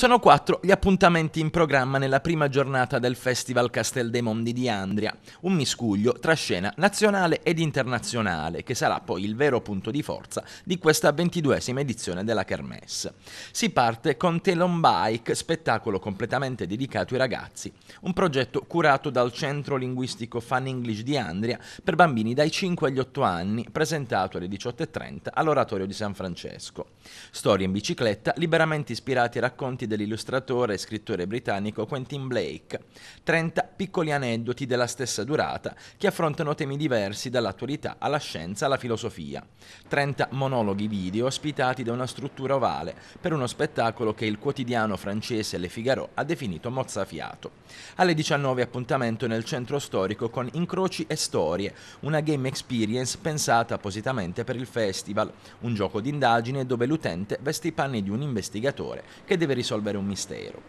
Sono quattro gli appuntamenti in programma nella prima giornata del Festival Castel dei Mondi di Andria, un miscuglio tra scena nazionale ed internazionale, che sarà poi il vero punto di forza di questa ventiduesima edizione della Kermesse. Si parte con Telon Bike, spettacolo completamente dedicato ai ragazzi, un progetto curato dal Centro Linguistico Fan English di Andria per bambini dai 5 agli 8 anni, presentato alle 18.30 all'Oratorio di San Francesco. Storie in bicicletta, liberamente ispirati ai racconti dell'illustratore e scrittore britannico Quentin Blake, 30 piccoli aneddoti della stessa durata che affrontano temi diversi dall'attualità alla scienza alla filosofia, 30 monologhi video ospitati da una struttura ovale per uno spettacolo che il quotidiano francese Le Figaro ha definito mozzafiato. Alle 19 appuntamento nel centro storico con Incroci e Storie, una game experience pensata appositamente per il festival, un gioco d'indagine dove l'utente veste i panni di un investigatore che deve risolvere risolvere un mistero.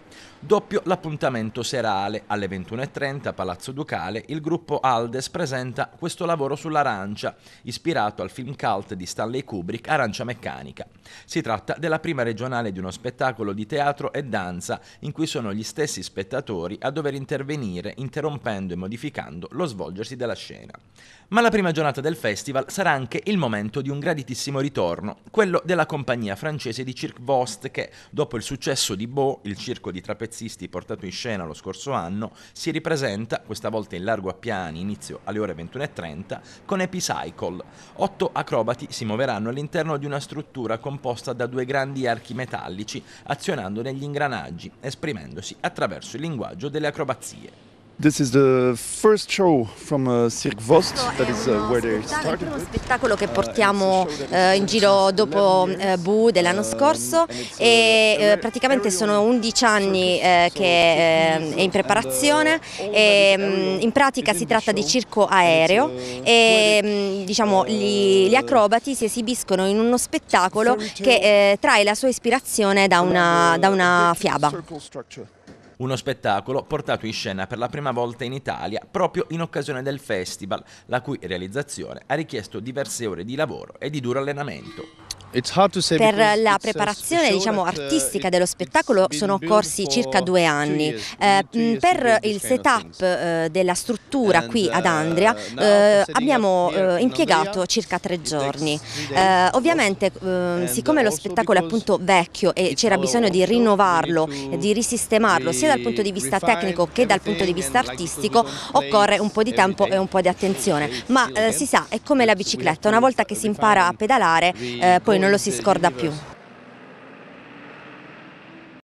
Doppio l'appuntamento serale alle 21.30 a Palazzo Ducale, il gruppo Aldes presenta questo lavoro sull'arancia, ispirato al film cult di Stanley Kubrick Arancia Meccanica. Si tratta della prima regionale di uno spettacolo di teatro e danza in cui sono gli stessi spettatori a dover intervenire interrompendo e modificando lo svolgersi della scena. Ma la prima giornata del festival sarà anche il momento di un graditissimo ritorno, quello della compagnia francese di Cirque Vost che, dopo il successo Palazzo di Bo, il circo di trapezzisti portato in scena lo scorso anno, si ripresenta, questa volta in largo a piani, inizio alle ore 21.30, con Epicycle. Otto acrobati si muoveranno all'interno di una struttura composta da due grandi archi metallici, azionando negli ingranaggi, esprimendosi attraverso il linguaggio delle acrobazie. This is the first show from uh, Cirque Vost, that is uh, where they started. È uno spettacolo che uh, portiamo uh, in giro dopo uh, Boo dell'anno scorso e praticamente sono 11 anni eh, che ehm, è in preparazione e ehm, in pratica si tratta di circo aereo e ehm, diciamo gli, gli, acrobati si esibiscono in uno spettacolo che eh, trae la sua ispirazione da una, da una fiaba uno spettacolo portato in scena per la prima volta in Italia proprio in occasione del festival, la cui realizzazione ha richiesto diverse ore di lavoro e di duro allenamento. Per la uh, preparazione diciamo, uh, artistica dello spettacolo sono occorsi circa due anni. Eh, mm, per il setup eh, della struttura qui ad uh, Andria eh, abbiamo eh, impiegato circa tre giorni. Eh, ovviamente ehm, siccome lo spettacolo è appunto vecchio e c'era bisogno di rinnovarlo, di risistemarlo sia dal punto di vista tecnico che dal punto di vista artistico occorre un po' di tempo e un po' di attenzione. Ma eh, si sa, è come la bicicletta, una volta che si impara a pedalare poi non lo si scorda più.